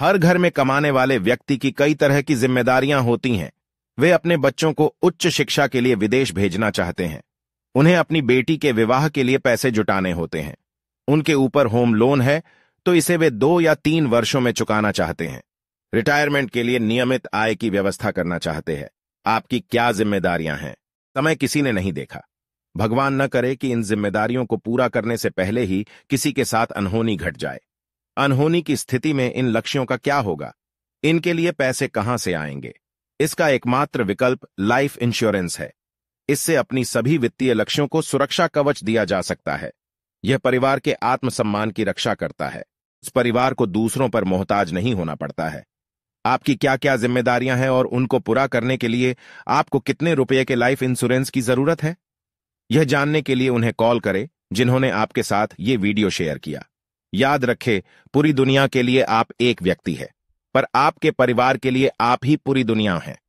हर घर में कमाने वाले व्यक्ति की कई तरह की जिम्मेदारियां होती हैं वे अपने बच्चों को उच्च शिक्षा के लिए विदेश भेजना चाहते हैं उन्हें अपनी बेटी के विवाह के लिए पैसे जुटाने होते हैं उनके ऊपर होम लोन है तो इसे वे दो या तीन वर्षों में चुकाना चाहते हैं रिटायरमेंट के लिए नियमित आय की व्यवस्था करना चाहते हैं आपकी क्या जिम्मेदारियां हैं समय किसी ने नहीं देखा भगवान न करे कि इन जिम्मेदारियों को पूरा करने से पहले ही किसी के साथ अनहोनी घट जाए अनहोनी की स्थिति में इन लक्ष्यों का क्या होगा इनके लिए पैसे कहां से आएंगे इसका एकमात्र विकल्प लाइफ इंश्योरेंस है इससे अपनी सभी वित्तीय लक्ष्यों को सुरक्षा कवच दिया जा सकता है यह परिवार के आत्मसम्मान की रक्षा करता है उस परिवार को दूसरों पर मोहताज नहीं होना पड़ता है आपकी क्या क्या जिम्मेदारियां हैं और उनको पूरा करने के लिए आपको कितने रुपये के लाइफ इंश्योरेंस की जरूरत है यह जानने के लिए उन्हें कॉल करें जिन्होंने आपके साथ ये वीडियो शेयर किया याद रखे पूरी दुनिया के लिए आप एक व्यक्ति है पर आपके परिवार के लिए आप ही पूरी दुनिया हैं